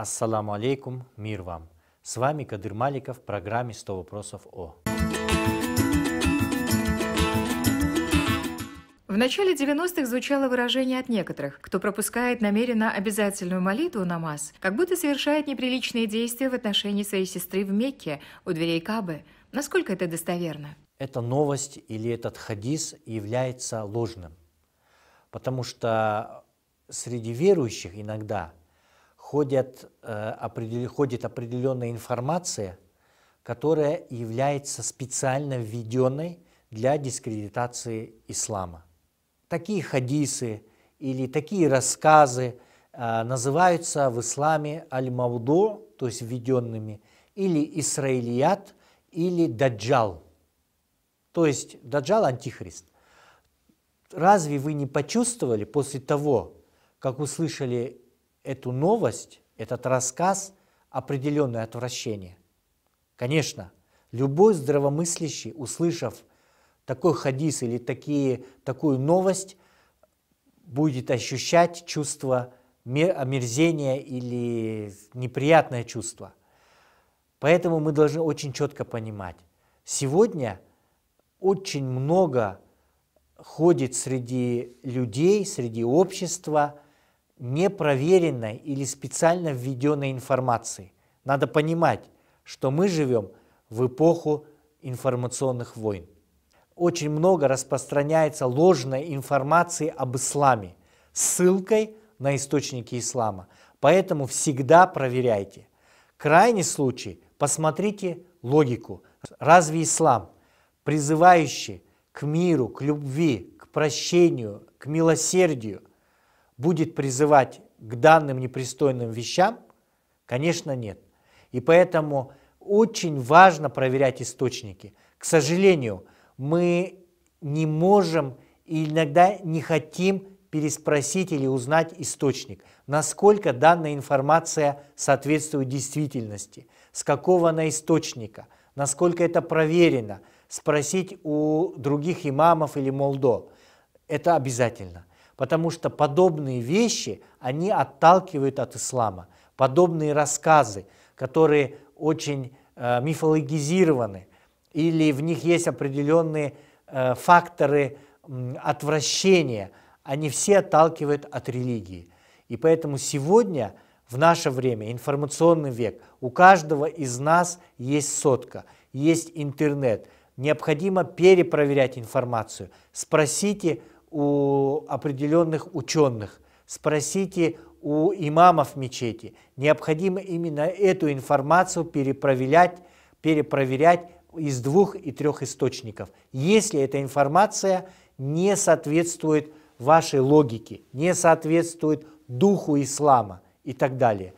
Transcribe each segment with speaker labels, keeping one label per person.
Speaker 1: Ассаламу алейкум, мир вам. С вами Кадыр Маликов в программе «100 вопросов о».
Speaker 2: В начале 90-х звучало выражение от некоторых, кто пропускает намеренно обязательную молитву намаз, как будто совершает неприличные действия в отношении своей сестры в Мекке у дверей Кабы. Насколько это достоверно?
Speaker 1: Эта новость или этот хадис является ложным, потому что среди верующих иногда – ходят, э, определ, ходит определенная информация, которая является специально введенной для дискредитации ислама. Такие хадисы или такие рассказы э, называются в исламе аль-мауду, то есть введенными, или исраилият, или даджал, то есть даджал – антихрист. Разве вы не почувствовали после того, как услышали эту новость, этот рассказ определенное отвращение. Конечно, любой здравомыслящий, услышав такой хадис или такие, такую новость, будет ощущать чувство омерзения или неприятное чувство. Поэтому мы должны очень четко понимать, сегодня очень много ходит среди людей, среди общества – непроверенной или специально введенной информации. Надо понимать, что мы живем в эпоху информационных войн. Очень много распространяется ложной информации об исламе, с ссылкой на источники ислама. Поэтому всегда проверяйте. Крайний случай, посмотрите логику. Разве ислам, призывающий к миру, к любви, к прощению, к милосердию – будет призывать к данным непристойным вещам? Конечно, нет. И поэтому очень важно проверять источники. К сожалению, мы не можем и иногда не хотим переспросить или узнать источник, насколько данная информация соответствует действительности, с какого она источника, насколько это проверено, спросить у других имамов или молдо. Это обязательно потому что подобные вещи, они отталкивают от ислама. Подобные рассказы, которые очень э, мифологизированы, или в них есть определенные э, факторы э, отвращения, они все отталкивают от религии. И поэтому сегодня, в наше время, информационный век, у каждого из нас есть сотка, есть интернет. Необходимо перепроверять информацию. Спросите, у определенных ученых, спросите у имамов мечети. Необходимо именно эту информацию перепроверять, перепроверять из двух и трех источников. Если эта информация не соответствует вашей логике, не соответствует духу ислама и так далее.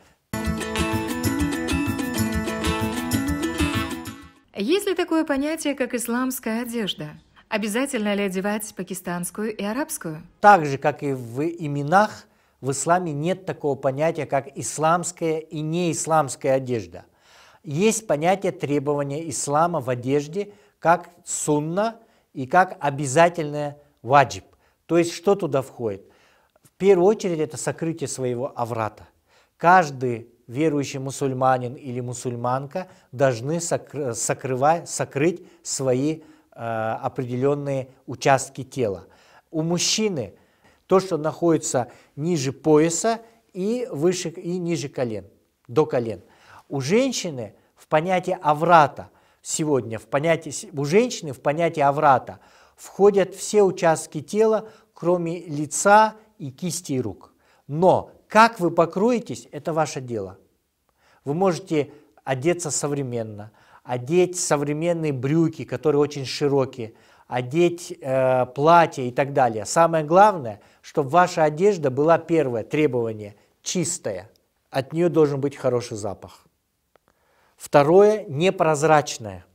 Speaker 2: Есть ли такое понятие, как исламская одежда – Обязательно ли одевать пакистанскую и арабскую?
Speaker 1: Так же, как и в именах, в исламе нет такого понятия, как исламская и неисламская одежда. Есть понятие требования ислама в одежде как сунна и как обязательное ваджиб. То есть что туда входит? В первую очередь это сокрытие своего аврата. Каждый верующий мусульманин или мусульманка должны сокрывать, сокрыть свои Э, определенные участки тела. У мужчины то, что находится ниже пояса и, выше, и ниже колен, до колен. У женщины в понятие аврата сегодня, в понятие, у женщины в понятие аврата входят все участки тела, кроме лица и кисти и рук. Но как вы покроетесь, это ваше дело. Вы можете одеться современно – одеть современные брюки, которые очень широкие, одеть э, платье и так далее. Самое главное, чтобы ваша одежда была первое требование чистая, от нее должен быть хороший запах. Второе – непрозрачное.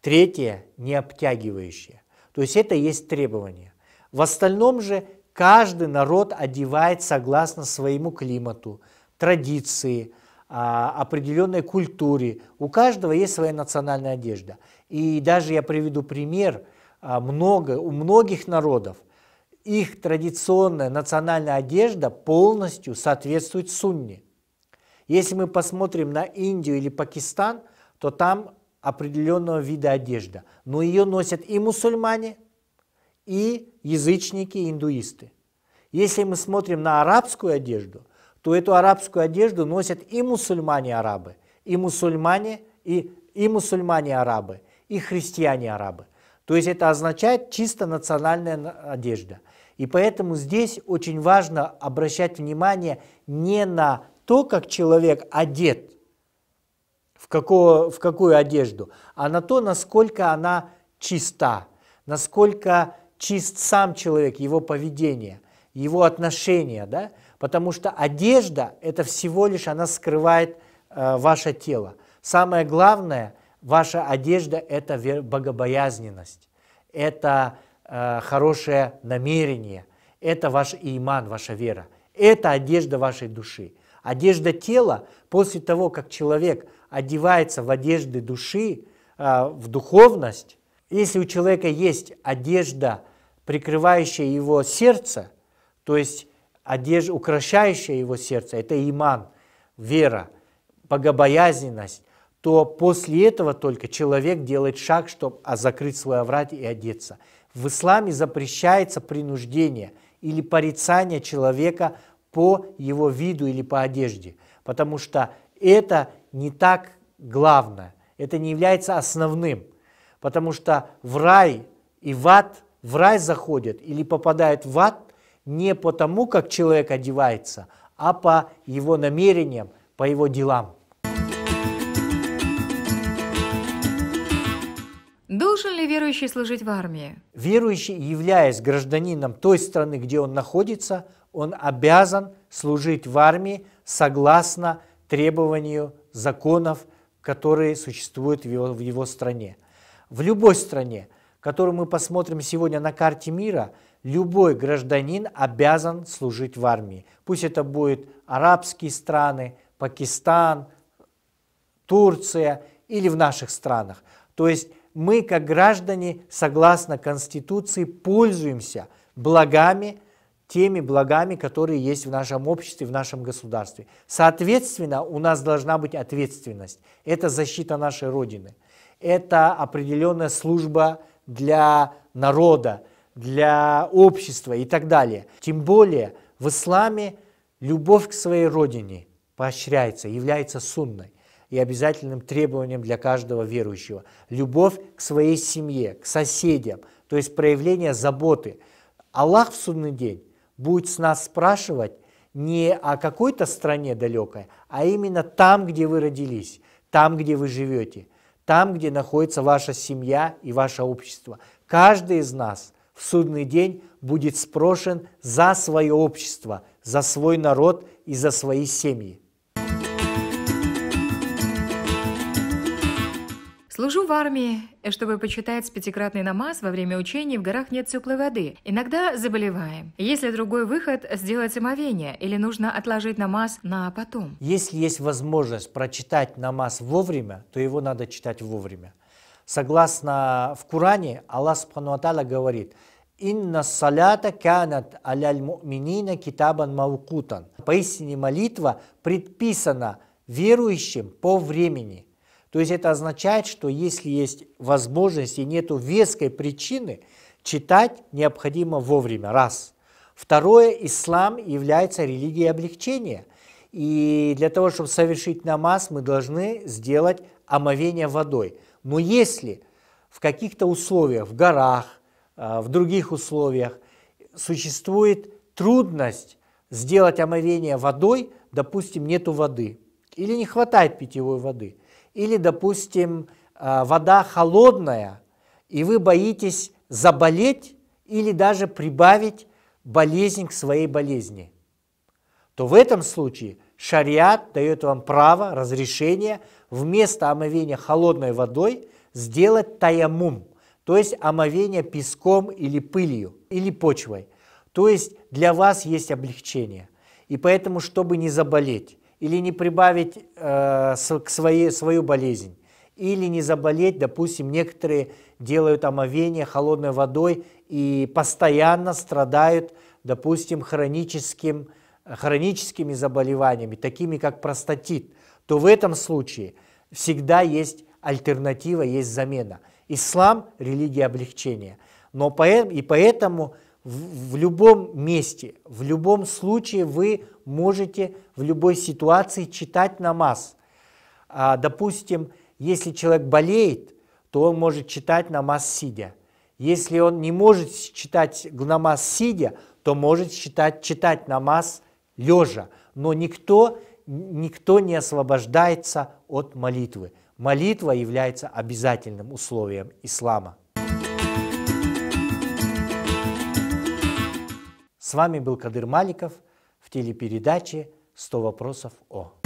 Speaker 1: Третье – не обтягивающее. То есть это есть требование. В остальном же каждый народ одевает согласно своему климату, традиции, а, определенной культуре. У каждого есть своя национальная одежда. И даже я приведу пример, а, много, у многих народов их традиционная национальная одежда полностью соответствует сунне. Если мы посмотрим на Индию или Пакистан, то там определенного вида одежда. Но ее носят и мусульмане, и язычники, и индуисты. Если мы смотрим на арабскую одежду – то эту арабскую одежду носят и мусульмане-арабы, и мусульмане, и, и мусульмане-арабы, и христиане-арабы. То есть это означает чисто национальная одежда. И поэтому здесь очень важно обращать внимание не на то, как человек одет, в, какого, в какую одежду, а на то, насколько она чиста, насколько чист сам человек, его поведение, его отношения. Да? потому что одежда – это всего лишь она скрывает э, ваше тело. Самое главное, ваша одежда – это богобоязненность, это э, хорошее намерение, это ваш иман, ваша вера, это одежда вашей души. Одежда тела, после того, как человек одевается в одежды души, э, в духовность, если у человека есть одежда, прикрывающая его сердце, то есть одежда, украшающая его сердце, это иман, вера, богобоязненность, то после этого только человек делает шаг, чтобы а, закрыть свой оврат и одеться. В исламе запрещается принуждение или порицание человека по его виду или по одежде, потому что это не так главное, это не является основным, потому что в рай и в ад, в рай заходят или попадают в ад – не по тому, как человек одевается, а по его намерениям, по его делам.
Speaker 2: Должен ли верующий служить в армии?
Speaker 1: Верующий, являясь гражданином той страны, где он находится, он обязан служить в армии согласно требованию законов, которые существуют в его, в его стране. В любой стране, которую мы посмотрим сегодня на карте мира – любой гражданин обязан служить в армии. Пусть это будут арабские страны, Пакистан, Турция или в наших странах. То есть мы, как граждане, согласно Конституции, пользуемся благами, теми благами, которые есть в нашем обществе, в нашем государстве. Соответственно, у нас должна быть ответственность. Это защита нашей Родины. Это определенная служба для народа, для общества и так далее. Тем более в исламе любовь к своей родине поощряется, является сунной и обязательным требованием для каждого верующего. Любовь к своей семье, к соседям, то есть проявление заботы. Аллах в судный день будет с нас спрашивать не о какой-то стране далекой, а именно там, где вы родились, там, где вы живете, там, где находится ваша семья и ваше общество. Каждый из нас – в судный день будет спрошен за свое общество, за свой народ и за свои семьи.
Speaker 2: Служу в армии. и Чтобы почитать пятикратный намаз во время учений, в горах нет теплой воды. Иногда заболеваем. Если другой выход, сделать омовение или нужно отложить намаз на потом.
Speaker 1: Если есть возможность прочитать намаз вовремя, то его надо читать вовремя. Согласно в Коране, Аллах Субхану говорит, «Инна салята канат аляль муминина китабан маукутан». Поистине молитва предписана верующим по времени. То есть это означает, что если есть возможность и нет веской причины, читать необходимо вовремя, раз. Второе, ислам является религией облегчения. И для того, чтобы совершить намаз, мы должны сделать омовение водой – но если в каких-то условиях, в горах, э, в других условиях существует трудность сделать омовение водой, допустим, нету воды, или не хватает питьевой воды, или, допустим, э, вода холодная, и вы боитесь заболеть или даже прибавить болезнь к своей болезни – то в этом случае шариат дает вам право, разрешение вместо омовения холодной водой сделать таямум, то есть омовение песком или пылью, или почвой. То есть для вас есть облегчение. И поэтому, чтобы не заболеть, или не прибавить э, к своей, свою болезнь, или не заболеть, допустим, некоторые делают омовение холодной водой и постоянно страдают, допустим, хроническим хроническими заболеваниями, такими как простатит, то в этом случае всегда есть альтернатива, есть замена. Ислам – религия облегчения. Но по, эм, и поэтому в, в любом месте, в любом случае вы можете в любой ситуации читать намаз. А, допустим, если человек болеет, то он может читать намаз сидя. Если он не может читать намаз сидя, то может читать, читать намаз лежа. Но никто, никто не освобождается от молитвы. Молитва является обязательным условием ислама. С вами был Кадыр Маликов в телепередаче «100 вопросов о».